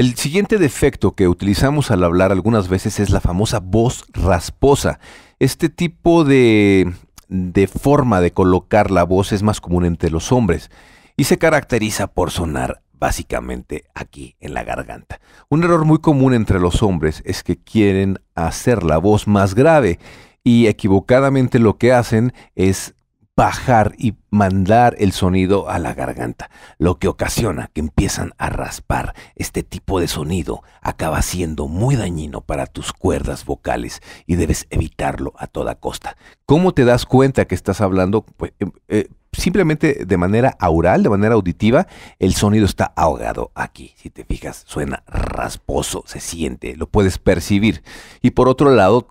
El siguiente defecto que utilizamos al hablar algunas veces es la famosa voz rasposa. Este tipo de, de forma de colocar la voz es más común entre los hombres y se caracteriza por sonar básicamente aquí en la garganta. Un error muy común entre los hombres es que quieren hacer la voz más grave y equivocadamente lo que hacen es bajar y mandar el sonido a la garganta, lo que ocasiona que empiezan a raspar. Este tipo de sonido acaba siendo muy dañino para tus cuerdas vocales y debes evitarlo a toda costa. ¿Cómo te das cuenta que estás hablando? Pues, em, eh, simplemente de manera oral, de manera auditiva, el sonido está ahogado aquí. Si te fijas, suena rasposo, se siente, lo puedes percibir. Y por otro lado,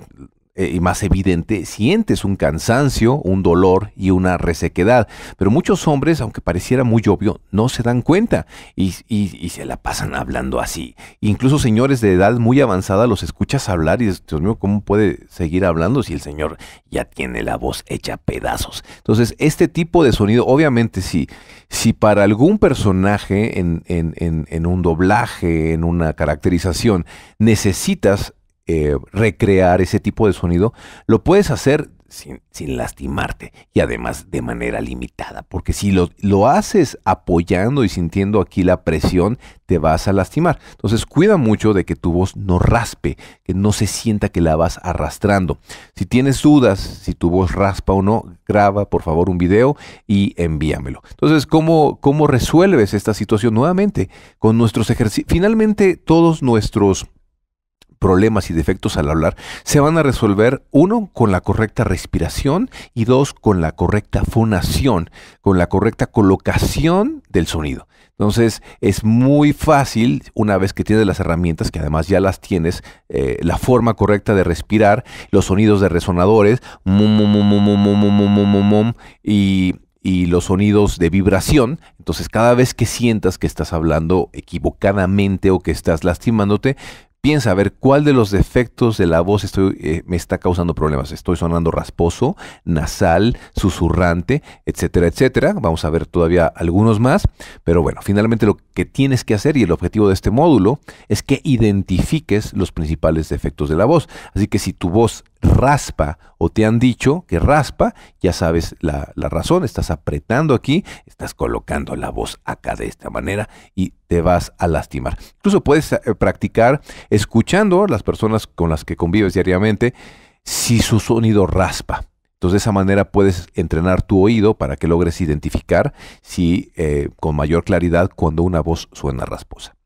eh, y más evidente, sientes un cansancio, un dolor y una resequedad. Pero muchos hombres, aunque pareciera muy obvio, no se dan cuenta y, se la pasan hablando así. Incluso señores de edad muy avanzada los escuchas hablar y dices, Dios ¿cómo puede seguir hablando si el señor ya tiene la voz hecha pedazos? Entonces, este tipo de sonido, obviamente, si, si para algún personaje en, en, en, en un doblaje, en una caracterización, necesitas eh, recrear ese tipo de sonido, lo puedes hacer sin, lastimarte y además de manera limitada, porque si lo, haces apoyando y sintiendo aquí la presión, te vas a lastimar. Entonces cuida mucho de que tu voz no raspe, que no se sienta que la vas arrastrando. Si tienes dudas, si tu voz raspa o no, graba por favor un video y envíamelo. Entonces, ¿cómo, cómo resuelves esta situación nuevamente? Con nuestros ejercicios, finalmente todos nuestros problemas y defectos al hablar se van a resolver, uno, con la correcta respiración y dos, con la correcta fonación, con la correcta colocación del sonido. Entonces es muy fácil, una vez que tienes las herramientas, que además ya las tienes, la forma correcta de respirar, los sonidos de resonadores, y, y los sonidos de vibración. Entonces, cada vez que sientas que estás hablando equivocadamente o que estás lastimándote, piensa a ver cuál de los defectos de la voz eh, me está causando problemas. Estoy sonando rasposo, nasal, susurrante, etcétera, etcétera. Vamos a ver todavía algunos más. Pero bueno, finalmente lo que tienes que hacer y el objetivo de este módulo es que identifiques los principales defectos de la voz. Así que si tu voz raspa o te han dicho que raspa, ya sabes la, razón, estás apretando aquí, estás colocando la voz acá de esta manera y te vas a lastimar. Incluso puedes eh, practicar escuchando las personas con las que convives diariamente si su sonido raspa. Entonces de esa manera puedes entrenar tu oído para que logres identificar si eh, con mayor claridad cuando una voz suena rasposa.